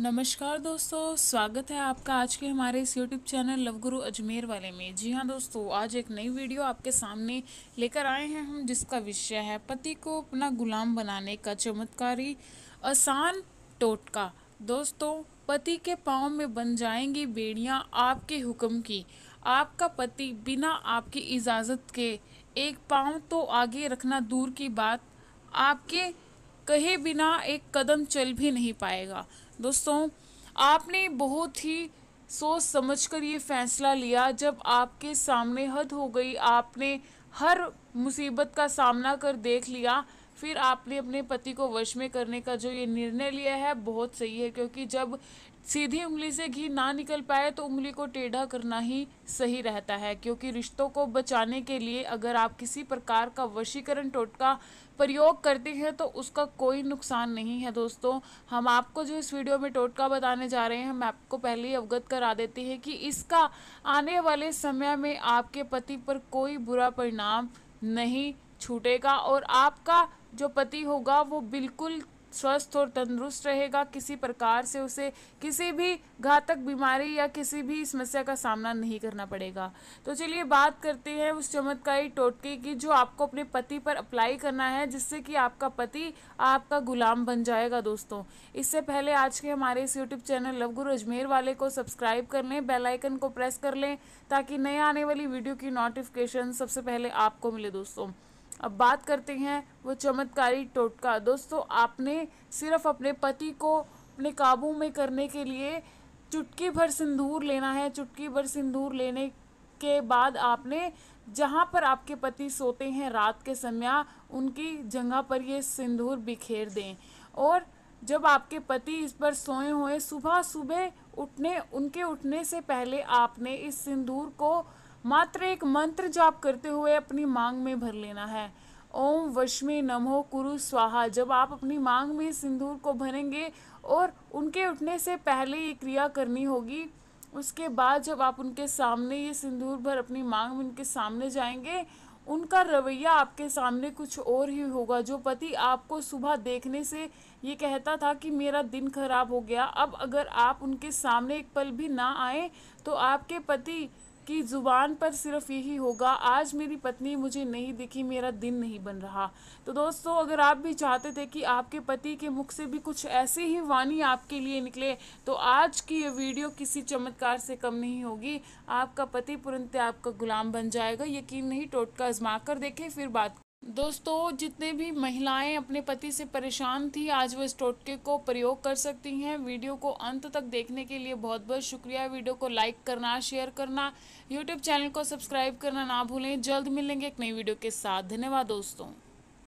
नमस्कार दोस्तों स्वागत है आपका आज के हमारे इस यूट्यूब चैनल लव गुरु अजमेर वाले में जी हाँ दोस्तों आज एक नई वीडियो आपके सामने लेकर आए हैं हम जिसका विषय है पति को अपना गुलाम बनाने का चमत्कारी आसान टोटका दोस्तों पति के पाँव में बन जाएंगी बेड़ियाँ आपके हुक्म की आपका पति बिना आपकी इजाज़त के एक पाँव तो आगे रखना दूर की बात आपके कहे बिना एक कदम चल भी नहीं पाएगा दोस्तों आपने बहुत ही सोच समझकर ये फैसला लिया जब आपके सामने हद हो गई आपने हर मुसीबत का सामना कर देख लिया फिर आपने अपने पति को वश में करने का जो ये निर्णय लिया है बहुत सही है क्योंकि जब सीधी उंगली से घी ना निकल पाए तो उंगली को टेढ़ा करना ही सही रहता है क्योंकि रिश्तों को बचाने के लिए अगर आप किसी प्रकार का वशीकरण टोटका प्रयोग करते हैं तो उसका कोई नुकसान नहीं है दोस्तों हम आपको जो इस वीडियो में टोटका बताने जा रहे हैं हम आपको पहले ही अवगत करा देते हैं कि इसका आने वाले समय में आपके पति पर कोई बुरा परिणाम नहीं छूटेगा और आपका जो पति होगा वो बिल्कुल स्वस्थ और तंदुरुस्त रहेगा किसी प्रकार से उसे किसी भी घातक बीमारी या किसी भी समस्या का सामना नहीं करना पड़ेगा तो चलिए बात करते हैं उस चमत्कारी टोटके की जो आपको अपने पति पर अप्लाई करना है जिससे कि आपका पति आपका गुलाम बन जाएगा दोस्तों इससे पहले आज के हमारे इस यूट्यूब चैनल लवगुरु अजमेर वाले को सब्सक्राइब कर लें बेलाइकन को प्रेस कर लें ताकि नए आने वाली वीडियो की नोटिफिकेशन सबसे पहले आपको मिले दोस्तों अब बात करते हैं वो चमत्कारी टोटका दोस्तों आपने सिर्फ अपने पति को अपने काबू में करने के लिए चुटकी भर सिंदूर लेना है चुटकी भर सिंदूर लेने के बाद आपने जहाँ पर आपके पति सोते हैं रात के समय उनकी जगह पर ये सिंदूर बिखेर दें और जब आपके पति इस पर सोए हुए सुबह सुबह उठने उनके उठने से पहले आपने इस सिंदूर को मात्र एक मंत्र जाप करते हुए अपनी मांग में भर लेना है ओम वशमे नमो कुरु स्वाहा जब आप अपनी मांग में सिंदूर को भरेंगे और उनके उठने से पहले ये क्रिया करनी होगी उसके बाद जब आप उनके सामने ये सिंदूर भर अपनी मांग में उनके सामने जाएंगे उनका रवैया आपके सामने कुछ और ही होगा जो पति आपको सुबह देखने से ये कहता था कि मेरा दिन खराब हो गया अब अगर आप उनके सामने एक पल भी ना आए तो आपके पति कि ज़ुबान पर सिर्फ यही होगा आज मेरी पत्नी मुझे नहीं दिखी मेरा दिन नहीं बन रहा तो दोस्तों अगर आप भी चाहते थे कि आपके पति के मुख से भी कुछ ऐसे ही वाणी आपके लिए निकले तो आज की ये वीडियो किसी चमत्कार से कम नहीं होगी आपका पति पुरंत आपका गुलाम बन जाएगा यकीन नहीं टोटका आजमा कर देखें फिर बात दोस्तों जितने भी महिलाएं अपने पति से परेशान थी आज वो इस टोटके को प्रयोग कर सकती हैं वीडियो को अंत तक देखने के लिए बहुत बहुत शुक्रिया वीडियो को लाइक करना शेयर करना यूट्यूब चैनल को सब्सक्राइब करना ना भूलें जल्द मिलेंगे एक नई वीडियो के साथ धन्यवाद दोस्तों